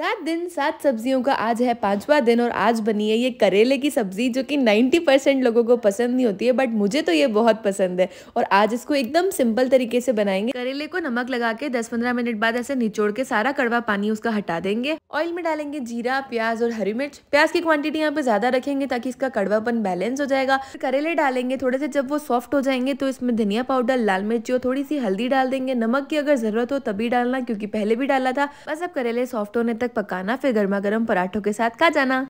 सात दिन सात सब्जियों का आज है पांचवा दिन और आज बनी है ये करेले की सब्जी जो कि 90 परसेंट लोगों को पसंद नहीं होती है बट मुझे तो ये बहुत पसंद है और आज इसको एकदम सिंपल तरीके से बनाएंगे करेले को नमक लगा के 10-15 मिनट बाद ऐसे निचोड़ के सारा कड़वा पानी उसका हटा देंगे ऑयल में डालेंगे जीरा प्याज और हरी मिर्च प्याज की क्वांटिटी यहाँ पे ज्यादा रखेंगे ताकि इसका कड़वापन बैलेंस हो जाएगा करेले डालेंगे थोड़े से जब वो सॉफ्ट हो जाएंगे तो इसमें धनिया पाउडर लाल मिर्ची और थोड़ी सी हल्दी डाल देंगे नमक की अगर जरूरत हो तभी डालना क्योंकि पहले भी डाला था बस अब करेले सॉफ्ट होने तक तक पकाना फिर गर्मा गर्म पराठों के साथ खा जाना